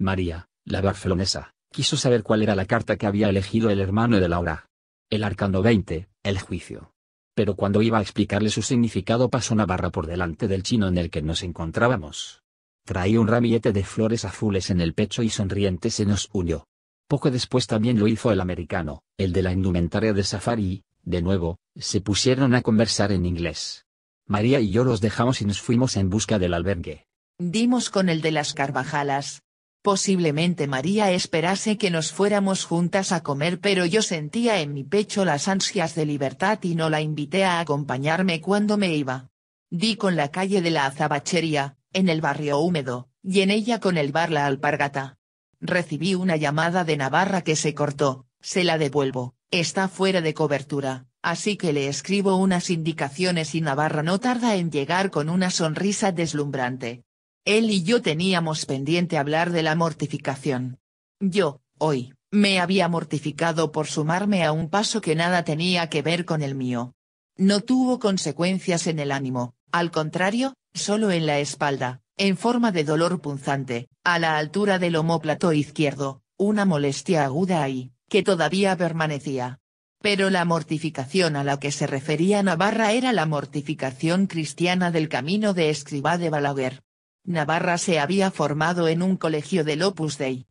María, la barcelonesa, quiso saber cuál era la carta que había elegido el hermano de Laura. El arcano 20, el juicio. Pero cuando iba a explicarle su significado pasó una barra por delante del chino en el que nos encontrábamos. Traía un ramillete de flores azules en el pecho y sonriente se nos unió. Poco después también lo hizo el americano, el de la indumentaria de safari, de nuevo, se pusieron a conversar en inglés. María y yo los dejamos y nos fuimos en busca del albergue. Dimos con el de las Carvajalas, Posiblemente María esperase que nos fuéramos juntas a comer pero yo sentía en mi pecho las ansias de libertad y no la invité a acompañarme cuando me iba. Di con la calle de la azabachería, en el barrio húmedo, y en ella con el bar La Alpargata. Recibí una llamada de Navarra que se cortó, se la devuelvo, está fuera de cobertura, así que le escribo unas indicaciones y Navarra no tarda en llegar con una sonrisa deslumbrante, él y yo teníamos pendiente hablar de la mortificación. Yo, hoy, me había mortificado por sumarme a un paso que nada tenía que ver con el mío. No tuvo consecuencias en el ánimo, al contrario, solo en la espalda, en forma de dolor punzante, a la altura del omóplato izquierdo, una molestia aguda ahí, que todavía permanecía. Pero la mortificación a la que se refería Navarra era la mortificación cristiana del camino de escriba de Balaguer, Navarra se había formado en un colegio del Opus Dei.